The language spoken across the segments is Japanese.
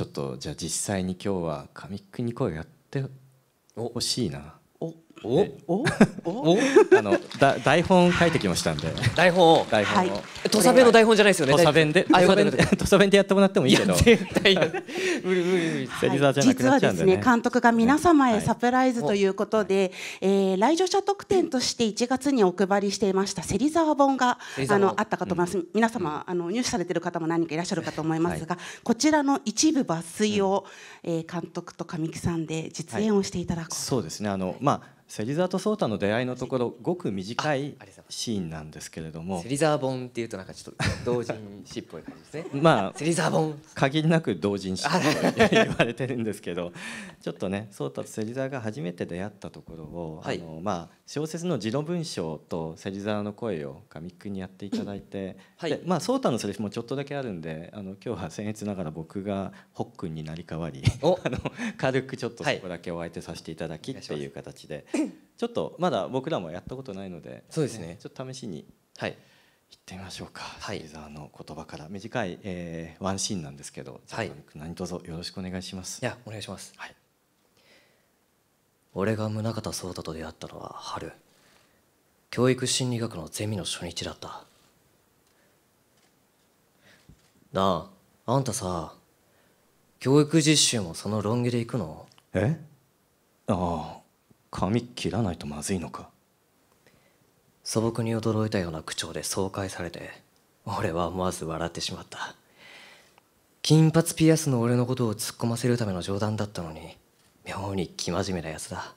ちょっとじゃあ実際に今日は神木に声をやってほしいなおおおおあのだ台本書いてきましたんで台本を台本を土佐弁の台本じゃないですよね土佐弁で 土佐弁でやってもらってもいいけど絶対無理無理実はですね監督が皆様へサプライズということでえ来場者特典として1月にお配りしていました芹沢本があのあったかと思います皆様あの入手されてる方も何かいらっしゃるかと思いますがこちらの一部抜粋をえ監督と神木さんで実演をしていただくそうですねあのまあ芹沢と颯太の出会いのところごく短いシーンなんですけれども芹沢本っていうとなんかちょっと同人誌っぽい感じですね まあ芹沢本限りなく同人誌と言われてるんですけどちょっとね颯太と芹沢が初めて出会ったところを、はい、あのまあ小説の字の文章と芹沢の声を神木にやっていただいて、はい、でまあ颯太のセリフもちょっとだけあるんであの今日は僭越ながら僕がホックンになり代わり あの軽くちょっとそこだけお相手させていただきっていう形で、ちょっとまだ僕らもやったことないのでそうですね、ね、ちょっと試しに。はい行ってみましょうか。はい、の言葉から短い、えー、ワンシーンなんですけど、はい、何卒よろしくお願いします。いやお願いします。はい。俺が宗像颯太と出会ったのは春教育心理学のゼミの初日だったなああんたさ教育実習もそのロン毛で行くのえああ髪切らないとまずいのか素朴に驚いたような口調で爽快されて俺は思わず笑ってしまった金髪ピアスの俺のことを突っ込ませるための冗談だったのに妙に生真面目なやつだ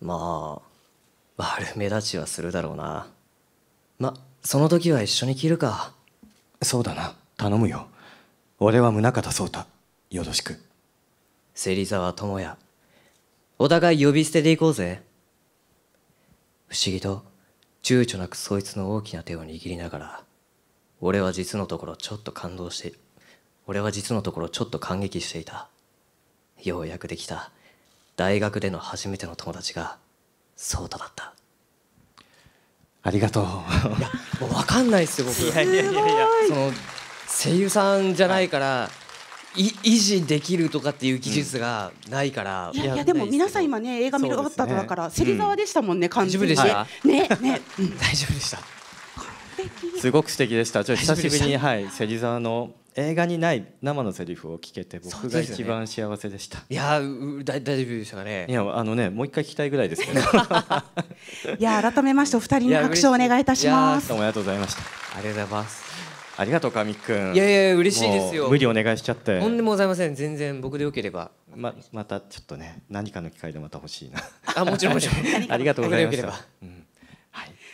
まあ悪目立ちはするだろうなまその時は一緒に着るかそうだな頼むよ俺は宗像颯太よろしく芹沢智也お互い呼び捨てでいこうぜ不思議と躊躇なくそいつの大きな手を握りながら俺は実のところちょっと感動して俺は実のところちょっと感激していたようやくできた大学での初めての友達が颯太だったありがとう分かんないですよ僕いやいやいやいやその声優さんじゃないから、はいい維持できるとかっていう技術がないから、うん、いやでも皆さん今ね映画見るとだから、芹沢でしたもんね感じで、ね、ねね、大丈夫でしたすごく素敵でしたちょっと久しぶりにはい芹沢の映画にない生のセリフを聞けて僕が一番幸せでした、ね、いや大丈夫でしたかねいやあのねもう一回聞きたいぐらいですけど いや改めましてお二人に拍手をお願いいたしますどうもありがとうございましたありがとうございますありがとう神くんいやいや嬉しいですよ無理お願いしちゃってとんでもございません全然僕でよければままたちょっとね何かの機会でまた欲しいなあもちろんもちろん ありがとうございます。うん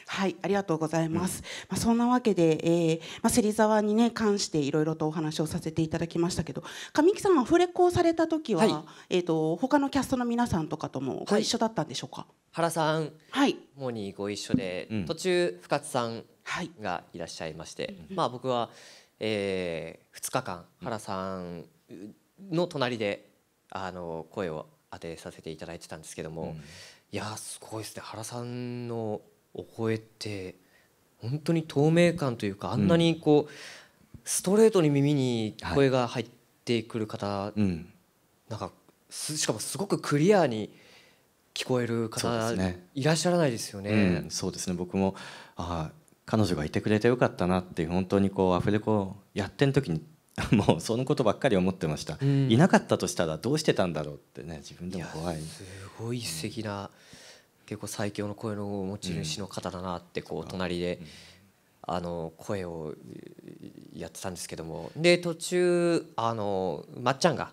はい、ありがとうございます。まあ、そんなわけで、えー、まあ、芹沢にね、関していろいろとお話をさせていただきましたけど。神木さん、アフレコをされた時は、はい、えっ、と、他のキャストの皆さんとかとも、ご一緒だったんでしょうか。はい、原さん、はい、もにご一緒で、うん、途中、深津さんがいらっしゃいまして、まあ、僕は。えー、2日間原さんの隣であの声を当てさせていただいてたんですけども、うん、いやすごいですね原さんのお声って本当に透明感というかあんなにこう、ストレートに耳に声が入ってくる方、なんかしかもすごくクリアに聞こえる方、いらっしゃらないですよね。そうですね、僕もあ彼女がいてくれてよかったなって本当にこうアフレコやってる時に もうそのことばっかり思ってました、うん、いなかったとしたらどうしてたんだろうってね自分でも怖いすごい素敵な、うん結構最強の声の持ち主の方だなってこう隣で、あの声をやってたんですけどもで途中あのまっちゃんが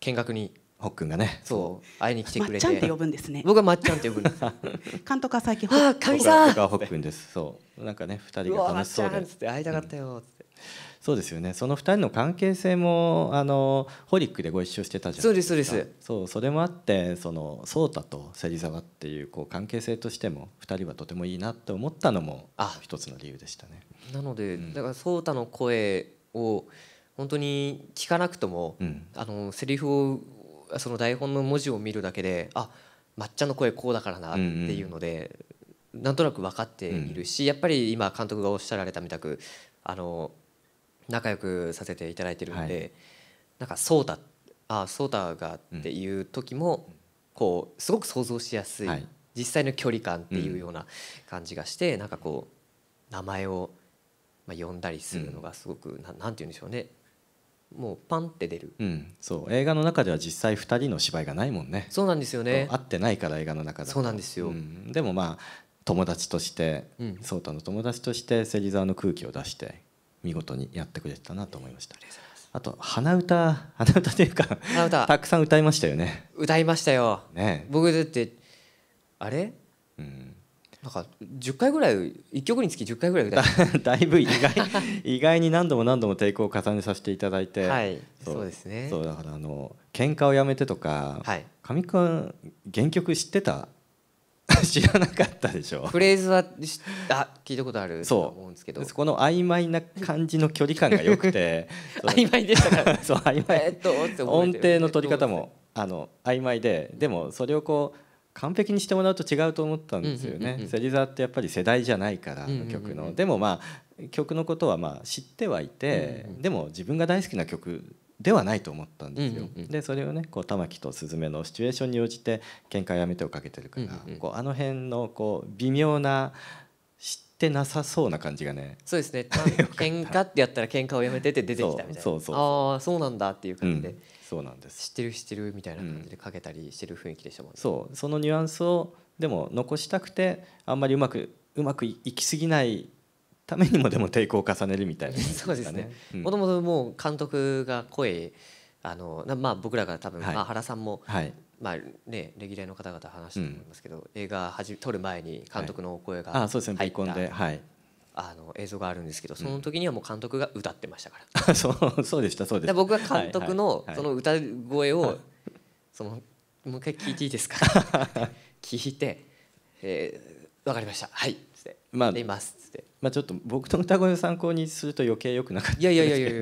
見学に、ほっくんがねそう会いに来てくれてまっちゃんって呼ぶんですね僕はまっちゃんって呼ぶんです 監督は最近ああ神さん僕はほっくんですそうなんかね二人が楽しそうで会いたかったよって、うんそうですよねその2人の関係性もあのホリックでご一緒してたじゃないですかそうですそうですそうそれもあってその颯太と芹沢っていうこう関係性としても2人はとてもいいなって思ったのも一つの理由でしたねなので、うん、だから颯太の声を本当に聞かなくとも、うん、あのセリフをその台本の文字を見るだけであ抹茶の声こうだからなっていうので、うんうん、なんとなく分かっているし、うん、やっぱり今監督がおっしゃられたみたくあの仲良くさせていただいてるんで、はい、なんかそうだあそうだがっていう時も、うん、こうすごく想像しやすい、はい、実際の距離感っていうような感じがして、うん、なんかこう名前を、まあ、呼んだりするのがすごく、うん、ななんて言うんでしょうねもうパンって出る、うん、そう映画の中では実際2人の芝居がないもんねそうなんですよね会ってないから映画の中でそうなんですよ、うん、でもまあ友達として、うん、の友達として芹沢の空気を出して見事にやってくれたなと思いましたあと鼻歌 鼻歌というか鼻歌たくさん歌いましたよね歌いましたよ、ね、僕だってあれ、うん、なんか十回ぐらい一曲につき十回ぐらい歌い だいぶ意外 意外に何度も何度も抵抗を重ねさせていただいて、はい、そうですねそうだからあの喧嘩をやめてとか、はい、上君原曲知ってた知らなかったでしょフレーズはあ聞いたことあると思うんですけど そこの曖昧な感じの距離感がよくて 曖昧でしたから そう曖昧、えー、っと音程の取り方もあの曖昧ででもそれをこう完璧にしてもらうと違うと思ったんですよね。芹沢ってやっぱり世代じゃないから曲の、でもまあ曲のことはまあ知ってはいて、でも自分が大好きな曲ではないと思ったんですよ。うんうんうん、でそれをねこう玉木とスズメのシチュエーションに応じて喧嘩やめてをかけてるから、うんうん、こうあの辺のこう微妙な知ってなさそうな感じがねそうですね 喧嘩ってやったら喧嘩をやめてって出てきたみたいなああそうなんだっていう感じで、うん、そうなんです知ってる知ってるみたいな感じでかけたりしてる雰囲気でしたもんね。うん、そうそのニュアンスをでも残したくてあんまりうまくうまくいきすぎないためにもでも抵抗を重ねるみたいな、ね、そうですね、うん、もともともう監督が声あのまあ僕らが多分、はい、まあ原さんも、はい、まあねレギュラーの方々話したと思いますけど、うん、映画はじ撮る前に監督のお声が入った、はい、あそうですねビコンではいあの映像があるんですけどその時にはもう監督が歌ってましたから、うん、そうそうでしたそうでした僕は監督のその歌声を、そのもう一回聞いていいですか 聞いて、えー、分かりましたはいして「まあ、出ます」つって。まあ、ちょっと僕の歌声を参考にすると余計よくなかったいやいやいやいやいや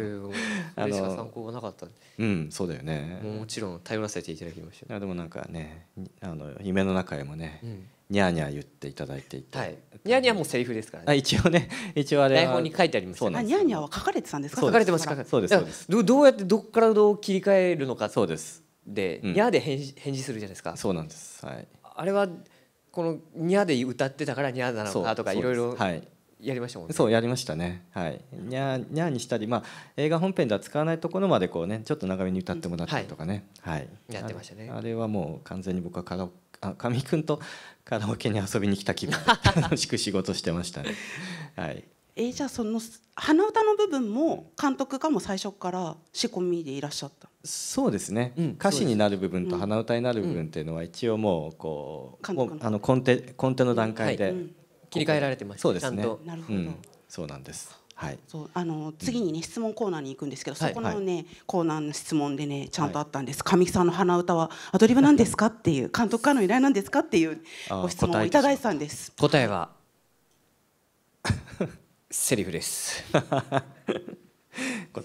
あれしか 参考がなかったうんそうだよねもちろん頼らせていただきましたでもなんかねあの夢の中へもね、うん、にゃーにゃー言っていただいていて、はい、にゃーにゃーもセリフですから、ね、あ一応ね 一応あれ台本に書いてありますねあにゃーにゃーは書かれてたんですか書かれてますそうですどうどうやってどっからどう切り替えるのかそうですで、うん、にゃーで返事返事するじゃないですかそうなんですはいあれはこの「にゃ」で歌ってたから「にゃ」なのかとかいろいろやりましたもんね、はい、そうやりましたねはい「にゃ」にゃにしたり、まあ、映画本編では使わないところまでこうねちょっと長めに歌ってもらったりとかね、はい、はい、やってましたねあれはもう完全に僕はカラオあ神井君とカラオケに遊びに来た気分 楽しく仕事してましたねはいえー、じゃあその鼻歌の部分も監督がも最初から仕込みでいらっしゃったそうですね、うん、歌詞になる部分と鼻歌になる部分っていうのは一応もうこう、うあのコンテコンテの段階で、切り替えられてます、そうですねなるほど、うん、そうなんですはい、そうあの次にね、質問コーナーに行くんですけど、そこのね、コーナーの質問でねちゃんとあったんです、神木さんの鼻歌はアドリブなんですかっていう監督からの依頼なんですかっていうご質問をいただいたんです答えはセリフです 答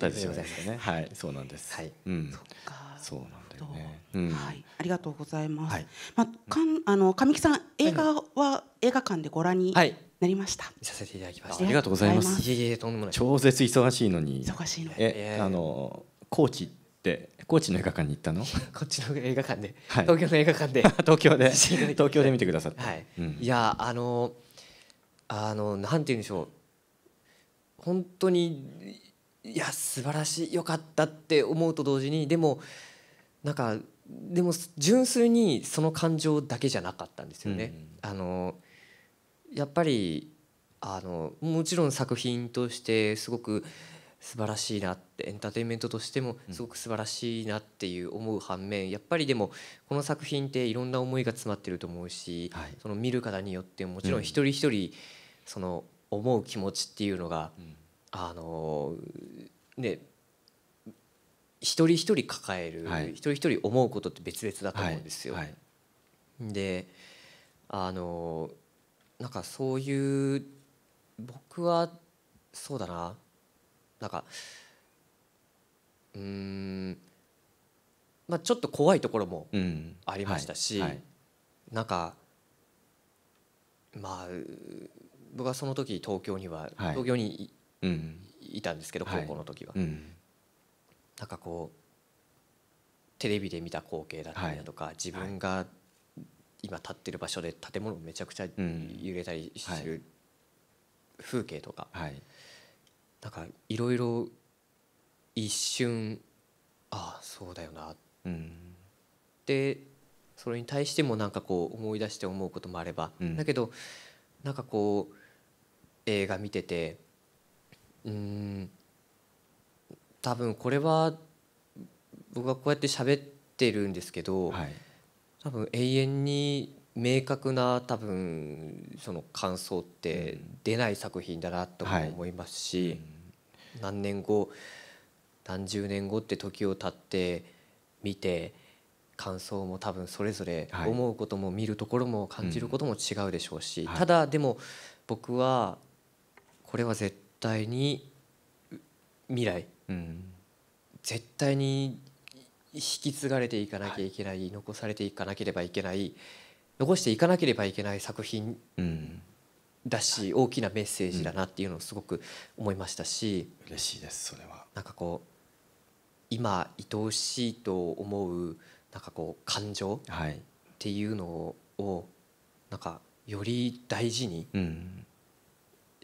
えでしまいましね。はい、そうなんです。はい、うん。そっか。そうなんだよね。はい、ありがとうございます。まあ、かん、あの、神木さん、映画は映画館でご覧に。はい。なりました。させていただきました。ありがとうございます。いえいえ、とんでもない。超絶忙しいのに。忙しいの。え、あの、コーチって。ーチの映画館に行ったの。こっちの映画館で。はい、東京の映画館で。東京で。東京で見てくださっはい。いや、あの。あの、なんて言うんでしょう。本当にいや素晴らしいよかったって思うと同時にでもなんかでも純粋にその感情だけじゃなかったんですよね。うん、あのやっぱりあのもちろん作品としてすごく素晴らしいなってエンターテインメントとしてもすごく素晴らしいなっていう思う反面、うん、やっぱりでもこの作品っていろんな思いが詰まってると思うし、はい、その見る方によってもちろん一人一人その思う気持ちっていうのが、うん、あのね一人一人抱える、はい、一人一人思うことって別々だと思うんですよ。はい、であのなんかそういう僕はそうだななんかうんまあちょっと怖いところもありましたし、うんはい、なんかまあ僕はその時東京には、東京にい,、うん、いたんですけど高校の時は、はなんかこうテレビで見た光景だったりだとか、自分が今立ってる場所で建物めちゃくちゃ揺れたりする風景とか、うなんかいろいろ一瞬ああそうだよな、うん、でそれに対してもなんかこう思い出して思うこともあれば、だけどなんかこう映画見ててうん多分これは僕がこうやって喋ってるんですけど、はい、多分永遠に明確な多分その感想って出ない作品だなと思いますし、はい、何年後何十年後って時を経って見て感想も多分それぞれ思うことも見るところも感じることも違うでしょうし、はいただでも僕はこれは絶対に未来、うん、絶対に引き継がれていかなきゃいけない、はい、残されていかなければいけない残していかなければいけない作品だし、うん大きなメッセージだなっていうのをすごく思いましたし、嬉しいですそれはなんかこう今愛おしいと思うなんかこう感情っていうのを、はい、なんかより大事に、うん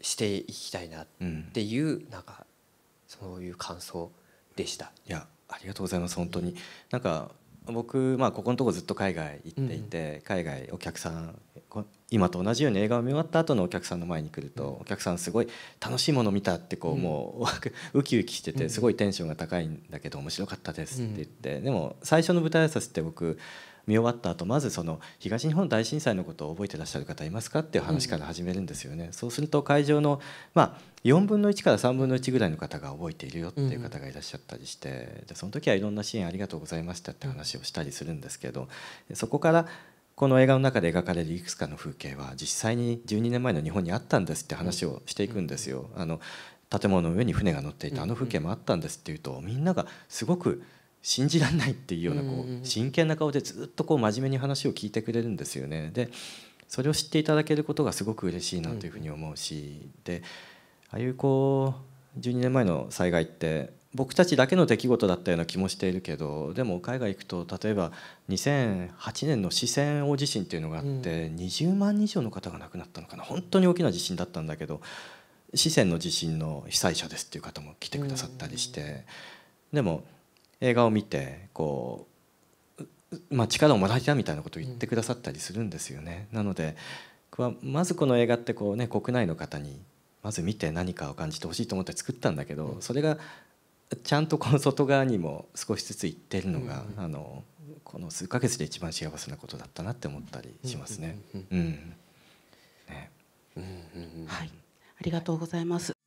していきたいなっていう、うん、なんかそういう感想でした。いやありがとうございます本当になんか僕、まあ、ここのとこずっと海外行っていて、うん、海外お客さん今と同じように映画を見終わった後のお客さんの前に来ると、うん、お客さんすごい楽しいもの見たってこう、うん、もう ウキウキしててすごいテンションが高いんだけど面白かったですって言って、でも最初の舞台挨拶って僕見終わった後まずその東日本大震災のことを覚えてらっしゃる方いますかっていう話から始めるんですよね。うん、そうすると会場の、まあ、4分の1から3分の1ぐらいの方が覚えているよっていう方がいらっしゃったりして、うん、でその時はいろんな支援ありがとうございましたって話をしたりするんですけどそこからこの映画の中で描かれるいくつかの風景は実際に12年前の日本にあったんですって話をしていくんですよ。あの建物の上に船が乗っていたあの風景もあったんですっていうとみんながすごく信じられないっていうようなこう真剣な顔でずっとこう真面目に話を聞いてくれるんですよね。でそれを知っていただけることがすごく嬉しいなというふうに思うしでああいうこう12年前の災害って僕たちだけの出来事だったような気もしているけどでも海外行くと例えば2008年の四川大地震っていうのがあって、20万人以上の方が亡くなったのかな本当に大きな地震だったんだけど四川の地震の被災者ですっていう方も来てくださったりして、でも映画を見てこう、まあ、力をもらいたいみたいなことを言ってくださったりするんですよね。うん、なのでまずこの映画ってこう、ね、国内の方にまず見て何かを感じてほしいと思って作ったんだけど、うん、それがちゃんとこの外側にも少しずついってるのが、うん、あのこの数ヶ月で一番幸せなことだったなって思ったりしますね。はい、ありがとうございます。